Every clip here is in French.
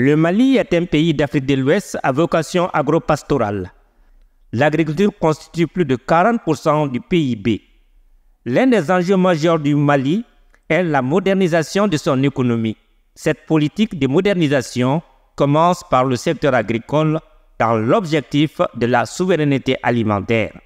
Le Mali est un pays d'Afrique de l'Ouest à vocation agropastorale. L'agriculture constitue plus de 40% du PIB. L'un des enjeux majeurs du Mali est la modernisation de son économie. Cette politique de modernisation commence par le secteur agricole dans l'objectif de la souveraineté alimentaire.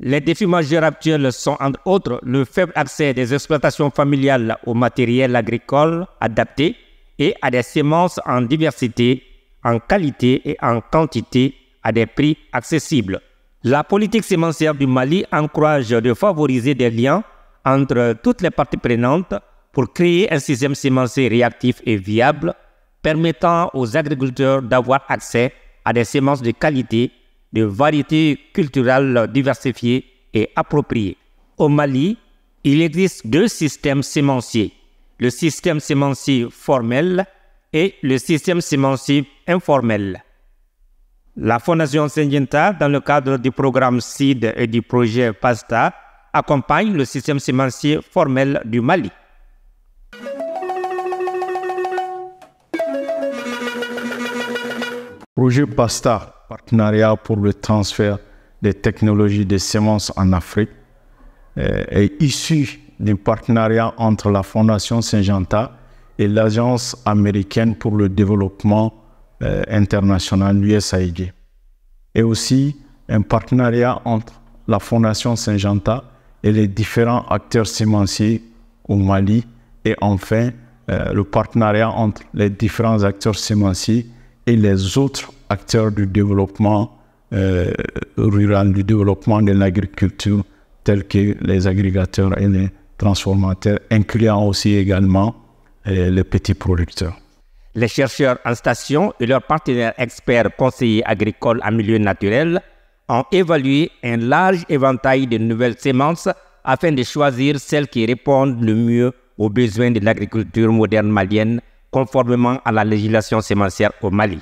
Les défis majeurs actuels sont entre autres le faible accès des exploitations familiales au matériel agricole adapté, et à des semences en diversité, en qualité et en quantité à des prix accessibles. La politique sémencière du Mali encourage de favoriser des liens entre toutes les parties prenantes pour créer un système sémencier réactif et viable permettant aux agriculteurs d'avoir accès à des semences de qualité, de variétés culturelles diversifiées et appropriées. Au Mali, il existe deux systèmes sémenciers, le système sémantique formel et le système sémantique informel. La Fondation Syngenta, dans le cadre du programme SID et du projet PASTA, accompagne le système sémantique formel du Mali. Projet PASTA, partenariat pour le transfert des technologies de semences en Afrique, euh, est issu du partenariat entre la Fondation saint Syngenta et l'Agence américaine pour le développement euh, international, l'USAID. Et aussi un partenariat entre la Fondation saint Syngenta et les différents acteurs semenciers au Mali. Et enfin, euh, le partenariat entre les différents acteurs semenciers et les autres acteurs du développement euh, rural, du développement de l'agriculture, tels que les agrégateurs et les transformateurs, incluant aussi également euh, les petits producteurs. Les chercheurs en station et leurs partenaires experts conseillers agricoles en milieu naturel ont évalué un large éventail de nouvelles semences afin de choisir celles qui répondent le mieux aux besoins de l'agriculture moderne malienne conformément à la législation semencière au Mali.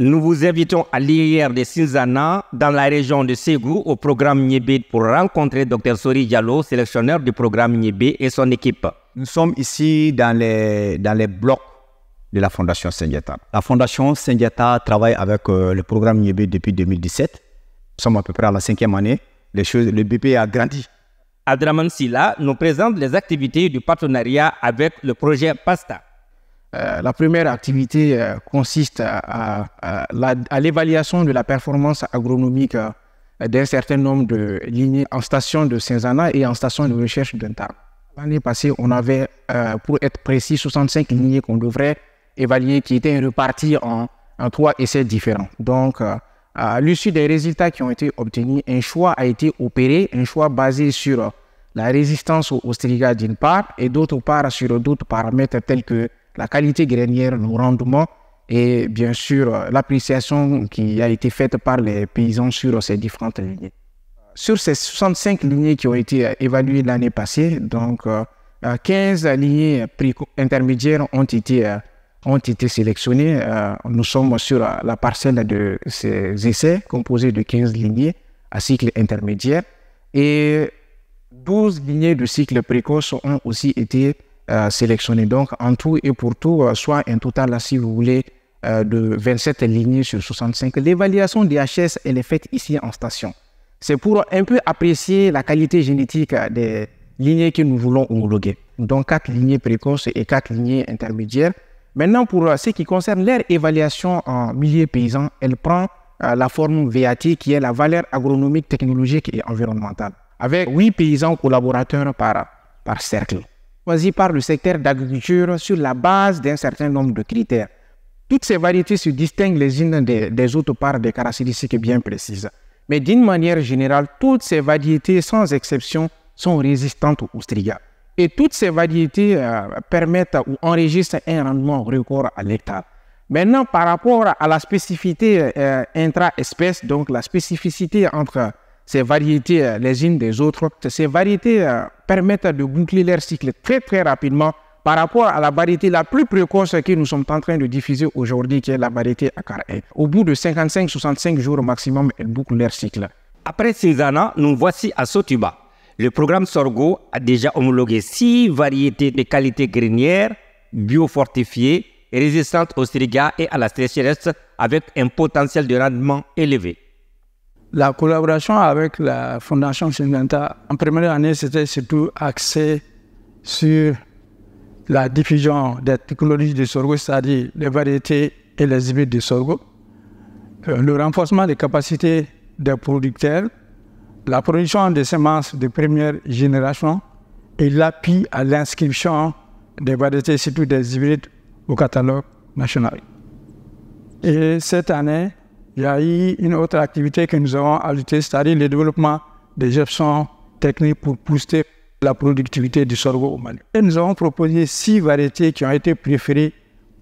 Nous vous invitons à l'IR de Silzana, dans la région de Ségou, au programme Nyebid, pour rencontrer Dr Sori Diallo, sélectionneur du programme Nyebid et son équipe. Nous sommes ici dans les, dans les blocs de la Fondation Sendiata. La Fondation Sendiata travaille avec euh, le programme Nibé depuis 2017. Nous sommes à peu près à la cinquième année. Les le BP a grandi. Adraman Silla nous présente les activités du partenariat avec le projet PASTA. Euh, la première activité euh, consiste à, à, l'évaluation de la performance agronomique euh, d'un certain nombre de lignées en station de saint anna et en station de recherche d'Intar. L'année passée, on avait, pour être précis, 65 lignées qu'on devrait évaluer qui étaient reparties en, en trois essais différents. Donc, à l'issue des résultats qui ont été obtenus, un choix a été opéré, un choix basé sur la résistance au, au d'une part et d'autre part sur d'autres paramètres tels que la qualité grainière, le rendement et bien sûr euh, l'appréciation qui a été faite par les paysans sur ces différentes lignées. Sur ces 65 lignées qui ont été euh, évaluées l'année passée, donc 15 euh, lignées intermédiaires ont été, ont été sélectionnées. Nous sommes sur la parcelle de ces essais composés de 15 lignées à cycle intermédiaire et 12 lignées de cycle précoce ont aussi été euh, sélectionné Donc, en tout et pour tout, euh, soit un total, là, si vous voulez, euh, de 27 lignées sur 65. L'évaluation DHS, elle est faite ici en station. C'est pour un peu apprécier la qualité génétique des lignées que nous voulons homologuer. Donc, quatre lignées précoces et quatre lignées intermédiaires. Maintenant, pour ce qui concerne leur évaluation en milieu paysan, elle prend la forme VAT qui est la valeur agronomique, technologique et environnementale, avec 8 paysans collaborateurs par, par cercle par le secteur d'agriculture sur la base d'un certain nombre de critères. Toutes ces variétés se distinguent les unes des, autres par des caractéristiques bien précises. Mais d'une manière générale, toutes ces variétés, sans exception, sont résistantes aux striga. Et toutes ces variétés euh, permettent ou enregistrent un rendement record à l'hectare. Maintenant, par rapport à la spécificité euh, intra-espèce, donc la spécificité entre ces variétés euh, les unes des autres. Ces variétés euh, permettent de boucler leur cycle très très rapidement par rapport à la variété la plus précoce que nous sommes en train de diffuser aujourd'hui, qui est la variété Akar Au bout de 55-65 jours au maximum, elles bouclent leur cycle. Après ces années, nous voici à Sotuba. Le programme Sorgo a déjà homologué six variétés de qualité grenière, biofortifiées, résistantes au striga et à la sécheresse, avec un potentiel de rendement élevé. La collaboration avec la Fondation Syngenta, en première année, c'était surtout axé sur la diffusion des technologies de sorgho, c'est-à-dire les variétés et les hybrides du sorgho, euh, le renforcement des capacités des producteurs, la production de semences de première génération et l'appui à l'inscription des variétés, surtout des hybrides, au catalogue national. Et cette année, il y a eu une autre activité que nous avons ajoutée, c'est-à-dire le développement des options techniques pour booster la productivité du sorgho au Mali. Et nous avons proposé six variétés qui ont été préférées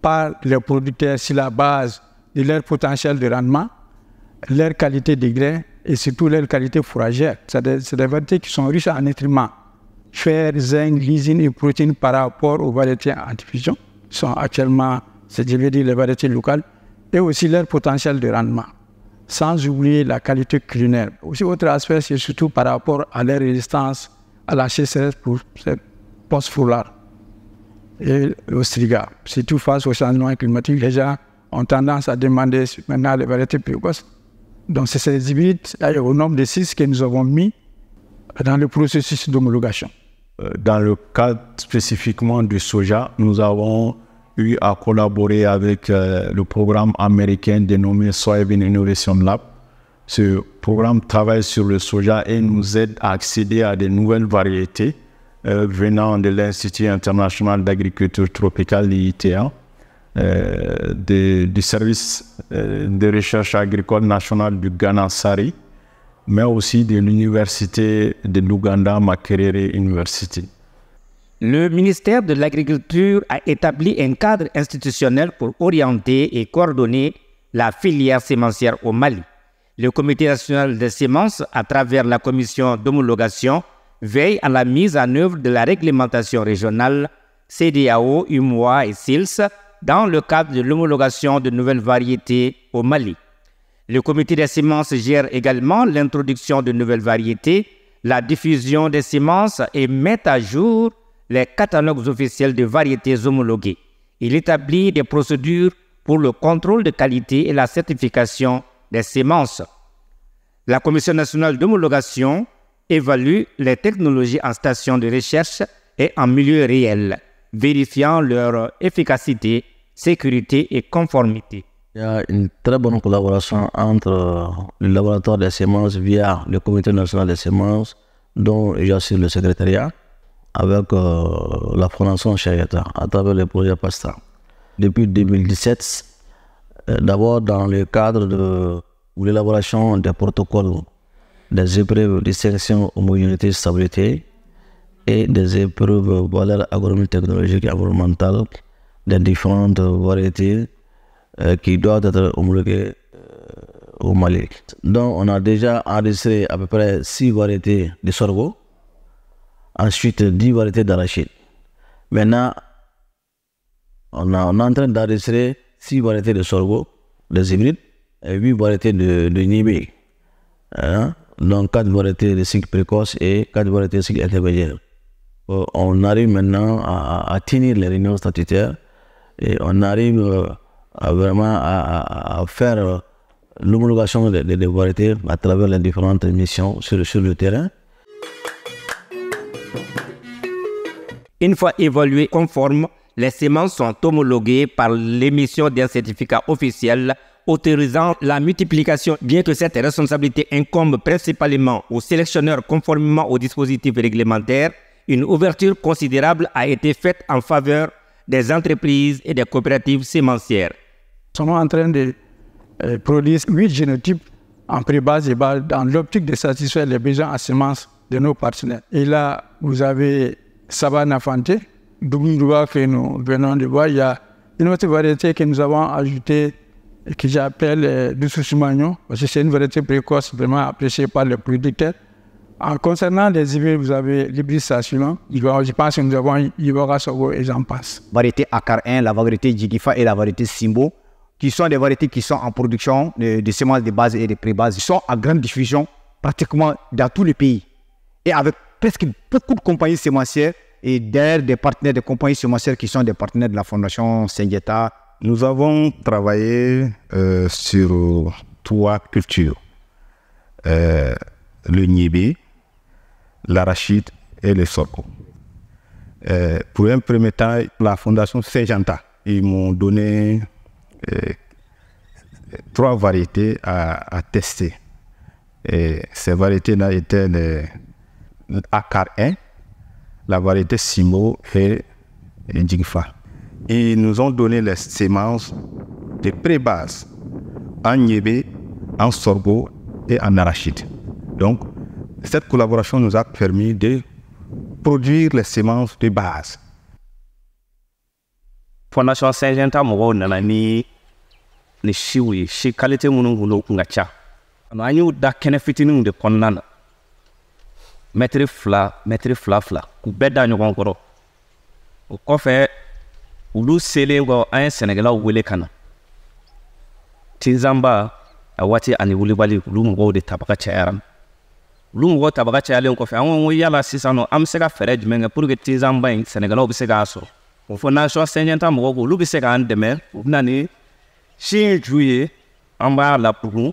par les producteurs sur la base de leur potentiel de rendement, leur qualité de grains et surtout leur qualité fourragère. C'est des, des, variétés qui sont riches en nutriments, fer, zinc, lysine et protéines par rapport aux variétés en diffusion, sont actuellement, c'est à dire, les variétés locales et aussi leur potentiel de rendement, sans oublier la qualité culinaire. Aussi, autre aspect, c'est surtout par rapport à leur résistance à la sécheresse pour cette post-foulard et l'Ostriga. striga. Surtout face au changement climatique, les gens ont tendance à demander maintenant les variétés précoces. Donc, c'est ces hybrides au nombre de six que nous avons mis dans le processus d'homologation. Euh, dans le cadre spécifiquement du soja, nous avons eu à collaboré avec euh, le programme américain dénommé Soybean Innovation Lab. Ce programme travaille sur le soja et nous aide à accéder à de nouvelles variétés euh, venant de l'Institut international d'agriculture tropicale, l'ITA, euh, du service de recherche agricole national du Ghana Sari, mais aussi de l'université de l'Ouganda, Makerere University. Le ministère de l'Agriculture a établi un cadre institutionnel pour orienter et coordonner la filière sémencière au Mali. Le Comité national des semences, à travers la commission d'homologation, veille à la mise en œuvre de la réglementation régionale CDAO, UMOA et SILS dans le cadre de l'homologation de nouvelles variétés au Mali. Le comité des semences gère également l'introduction de nouvelles variétés, la diffusion des semences et met à jour les catalogues officiels de variétés homologuées. Il établit des procédures pour le contrôle de qualité et la certification des semences. La Commission nationale d'homologation évalue les technologies en station de recherche et en milieu réel, vérifiant leur efficacité, sécurité et conformité. Il y a une très bonne collaboration entre le laboratoire des semences via le Comité national des semences, dont j'assure le secrétariat, avec euh, la Fondation Chayata à travers le projet PASTA. Depuis 2017, euh, d'abord dans le cadre de l'élaboration des protocoles des épreuves de sélection homogénéité stabilité et des épreuves valeur agronomique technologiques et environnementale des différentes variétés euh, qui doivent être homologuées au Mali. Donc on a déjà enregistré à peu près six variétés de sorgho ensuite 10 variétés d'arachide. Maintenant, on, est en train d'enregistrer 6 variétés de sorgho, des hybrides, et 8 variétés de, de nibé. Hein? Donc 4 variétés de cycle précoce et 4 variétés de cycle intermédiaire. Euh, on arrive maintenant à, tenir les réunions statutaires et on arrive euh, vraiment à, faire euh, l'homologation des, variétés à travers les différentes missions sur le terrain. Une fois évoluées conformes, les semences sont homologuées par l'émission d'un certificat officiel autorisant la multiplication, bien que cette responsabilité incombe principalement aux sélectionneurs conformément aux dispositifs réglementaires, une ouverture considérable a été faite en faveur des entreprises et des coopératives semencières. Nous sommes en train de euh, produire huit génotypes en pré et dans l'optique de satisfaire les besoins en semences de nos partenaires. Et là, vous avez Sabana Fante, Dougoudouba que nous venons de voir. Il y a une autre variété que nous avons ajoutée que j'appelle euh, du parce que c'est une variété précoce vraiment appréciée par les producteurs. En concernant les hybrides, vous avez l'hybride Sassulan, je pense que nous avons Ivora Sogo et j'en passe. Variété Akar 1, la variété Jigifa et la variété Simbo, qui sont des variétés qui sont en production de, semences de base et de pré sont à grande diffusion pratiquement dans tous les pays et avec presque beaucoup de compagnies semencières et derrière des partenaires de compagnies semencières qui sont des partenaires de la Fondation Sengeta. Nous avons travaillé euh, sur trois cultures euh, le niébé, l'arachide et le sorgho. Euh, pour un premier temps, la Fondation Sengeta, ils m'ont donné trois variétés à, tester. Et ces variétés-là étaient ACAR 1, la variété Simo et, et Ils nous ont donné les semences de pré-base en yébé, en sorgho et en arachide. Donc, cette collaboration nous a permis de produire les semences de base. Fondation Saint-Jean ta mɔgɔw les ni chez qualité ye si kalite minnu kun don kun ka de kɔnɔna mɛtiri fila mɛtiri fila fila k'u bɛɛ da ɲɔgɔn kɔrɔ o kɔfɛ olu selen kɔ an ye sɛnɛkɛlaw wele ka na tinzanba a waati ani wulibali olu mɔgɔw de tabaga cayara olu mɔgɔw tabaga cayalen kɔfɛ an ko yala sisan nɔ an bɛ se ka fɛɛrɛ jumɛn kɛ pour que tinzanba in sɛnɛkɛlaw bɛ se k'a sɔrɔ o fɔ nasɔn sɛɲɛta mɔgɔw ko olu bɛ se k'an dɛmɛ u bɛ na ni si in ju ye an b'a labugun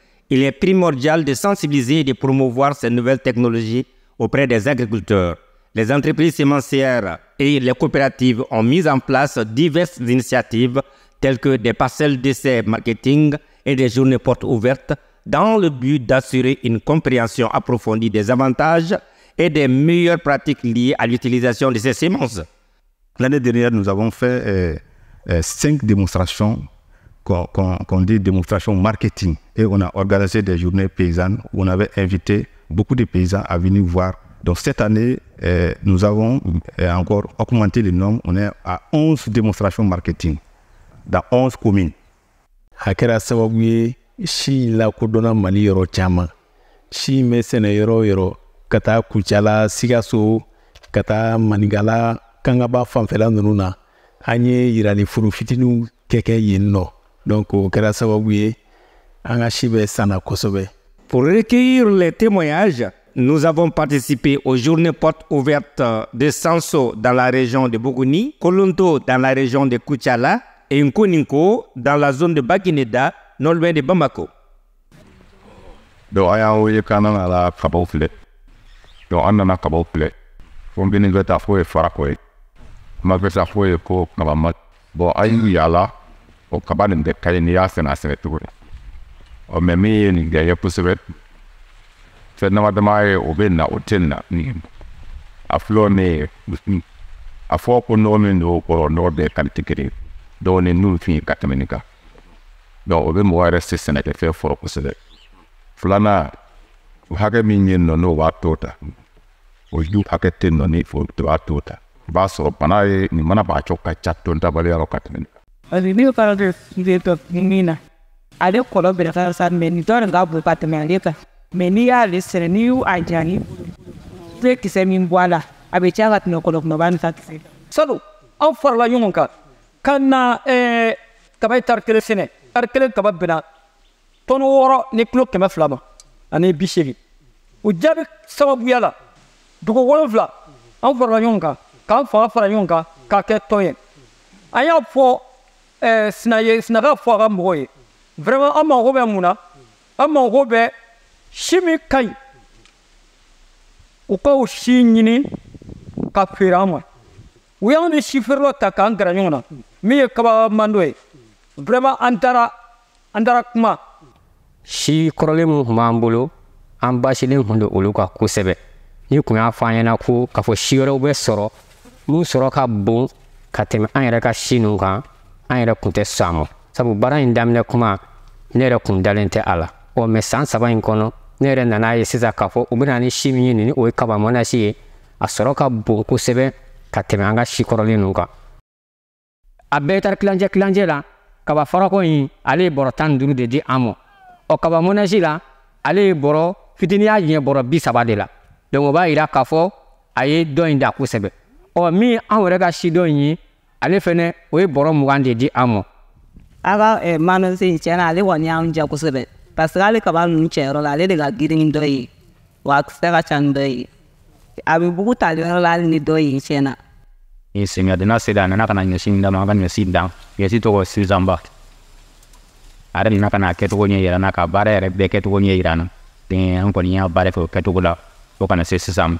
il est primordial de sensibiliser et de promouvoir ces nouvelles technologies auprès des agriculteurs. Les entreprises semencières et les coopératives ont mis en place diverses initiatives telles que des parcelles d'essai marketing et des journées portes ouvertes dans le but d'assurer une compréhension approfondie des avantages et des meilleures pratiques liées à l'utilisation de ces semences. L'année dernière, nous avons fait euh, euh, cinq démonstrations quand on dit démonstration marketing. Et on a organisé des journées paysannes où on avait invité beaucoup de paysans à venir voir. Donc cette année, eh, nous avons eh, encore augmenté le nombre. On est à 11 démonstrations marketing dans 11 communes. ye manigala donc o kɛra sababu ye an ka si bɛ sanna kosɛbɛ Pour recueillir les témoignages, nous avons participé aux journées portes ouvertes de Sanso dans la région de Bougouni, Kolonto dans la région de Kouchala et Nkoninko dans la zone de Bakineda, non loin de Bamako. Donc, il ye a un la kabaw filɛ donc an nana kabaw filɛ fo n bɛ nin fo ye fara ye ma kɛ sa fo ye ko kaba ma an y'u yaala o kaba nin bɛ ka n'i y'a sɛnɛ a sɛnɛ cogo la ɔ mɛ min ye nin gɛn ye kosɛbɛ fɛn dama dama ye o bɛ na o tɛ na nin a filɛ ne ye a fɔ ko nɔgɔ min don o kɔrɔ nɔgɔ bɛɛ kalite kelen dɔw ni fin ka tɛmɛ nin kan dɔnku o bɛ mɔgɔ yɛrɛ se sɛnɛkɛfɛn fɔlɔ kosɛbɛ filanan o hakɛ min ye nɔ n'o b'a t'o ta o ju hakɛ tɛ nɔ ni o b'a t'o ta i b'a sɔrɔ bana ye nin mana b'a cɔ ka ca ka tɛmɛ nin kan Alivyo kala de de menina. Ale kolo bela kala sa meni dora gabu pata meleka. Meni ya le sereniu ajani. Te kise min bwala. Abe chaga tino kolo no ban sa kise. Salo, an farla yungun ka. Kana eh kabai tar kele sene. Tar kele kabab bina. Tono woro ne kilo kɛmɛ fila ma ani bi seegin. O jaabi sababuya la dugu wolonfila an farala ɲɔgɔn kan k'an fanga fara ɲɔgɔn kan k'a kɛ tɔn ye. An y'a fɔ Eh, sinaka fɔ a ye vraiment an mago bɛ mun na an mago bɛ si min ka ɲi u ka o si ɲini ka feere an ma u y'anw ni si feerelaw ta k'an gɛrɛ ɲɔgɔn na min ye kabamando ye vraiment an taara an taara kuma si kɔrɔlen min tun b'an bolo an basilen tun don olu kan kosɛbɛ ni kun y'a fɔ an ɲɛna ko k'a fɔ si wɛrɛw bɛ sɔrɔ mun sɔrɔ ka bon ka tɛmɛ an yɛrɛ ka si nu kan an yɛrɛ kun tɛ sɔn a ma sabu baara in daminɛ kuma ne yɛrɛ kun dalen tɛ a la ɔ mɛ san saba in kɔnɔ ne yɛrɛ nana ye sisan k'a fɔ u bɛna ni si min ye o ye kabamanasi ye a sɔrɔ ka bon kosɛbɛ ka tɛmɛ an ka si kɔrɔlen ninnu kan a bɛɛ taara kilancɛ kilancɛ la kaba farako in ale ye bɔrɔ tan ni duuru de di an ma ɔ kaba mɔnɛsi la ale ye bɔrɔ fitinin y'a bɔrɔ bi saba de la donc o b'a yira k'a fɔ a ye dɔ in da kosɛbɛ ɔ min an yɛrɛ ka si dɔ in ye ale fɛnɛ o ye bɔrɔ mugan de di an mɔ a ka eh, tiɲɛ na ale kɔni y'an ja kosɛbɛ parce que kaba ninnu cɛyɔrɔ la ale de ka girin dɔ ye wa a kisɛ ka ca ni dɔ ye a bɛ bugu tali yɔrɔ la hali ni dɔ ye tiɲɛ na samiya donna sera a nana ka na ɲɛsi d'a ma ka ɲɛsi dan ɲɛsi tɔgɔ sizanba a yɛrɛ nana ka na kɛcogo ɲɛ yira n na ka baara yɛrɛ bɛɛ kɛcogo ɲɛ yira n na an kɔni y'a baara kɛ o kɛcogo la fo kana se sisan ma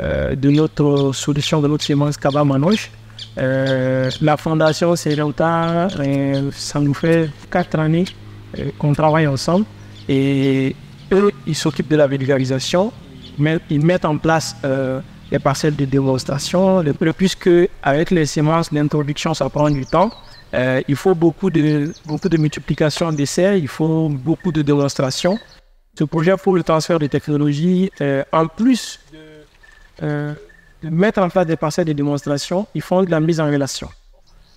Euh, de notre solution, de notre semence Kaba Manoj. Euh, la fondation Séréota, euh, ça nous fait quatre années qu'on travaille ensemble et eux, ils s'occupent de la vulgarisation, mais ils mettent en place les parcelles de démonstration, puisque avec les semences, l'introduction, ça prend du temps. il faut beaucoup de, beaucoup de multiplication d'essais, il faut beaucoup de démonstration. Ce projet pour le transfert de technologies, en plus de de euh, mettre en place des parcelles de démonstration, ils font de la mise en relation.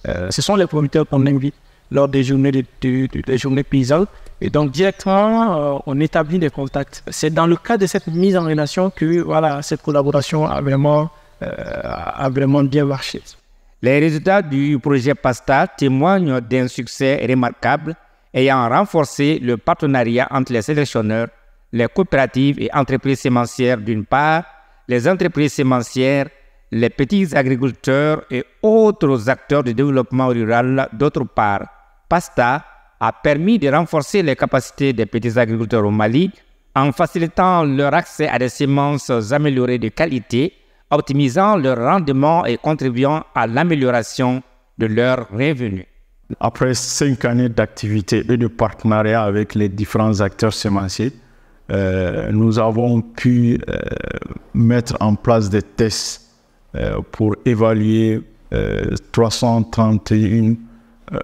Euh, ce sont les promoteurs qu'on invite lors des journées, de, des journées paysannes. Et donc, directement, euh, on établit des contacts. C'est dans le cadre de cette mise en relation que voilà, cette collaboration a vraiment, a vraiment bien marché. Les résultats du projet PASTA témoignent d'un succès remarquable ayant renforcé le partenariat entre les sélectionneurs, les coopératives et entreprises sémencières d'une part les entreprises semencières, les petits agriculteurs et autres acteurs du développement rural. D'autre part, PASTA a permis de renforcer les capacités des petits agriculteurs au Mali en facilitant leur accès à des semences améliorées de qualité, optimisant leur rendement et contribuant à l'amélioration de leurs revenus. Après cinq années d'activité et de partenariat avec les différents acteurs semenciers, euh, nous avons pu euh, mettre en place des tests euh, pour évaluer 331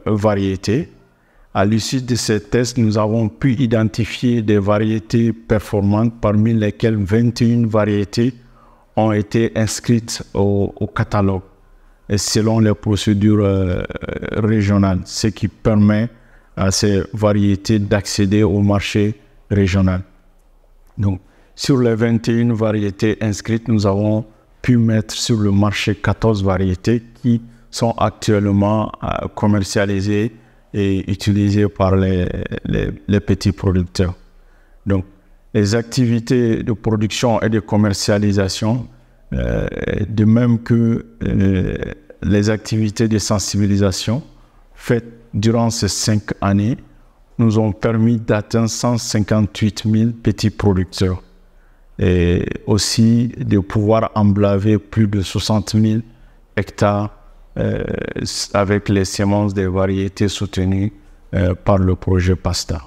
variétés. À l'issue de ces tests, nous avons pu identifier des variétés performantes, parmi lesquelles 21 variétés ont été inscrites au, catalogue selon les procédures régionales, ce qui permet à ces variétés d'accéder au marché régional sur les 21 variétés inscrites, nous avons pu mettre sur le marché 14 variétés qui sont actuellement euh, commercialisées et utilisées par les, petits producteurs. Donc, les activités de production et de commercialisation, euh, de même que euh, les activités de sensibilisation faites durant ces cinq années, nous ont permis d'atteindre 158 000 petits producteurs et aussi de pouvoir emblaver plus de 60 000 hectares euh, avec les semences des variétés soutenues euh, par le projet PASTA.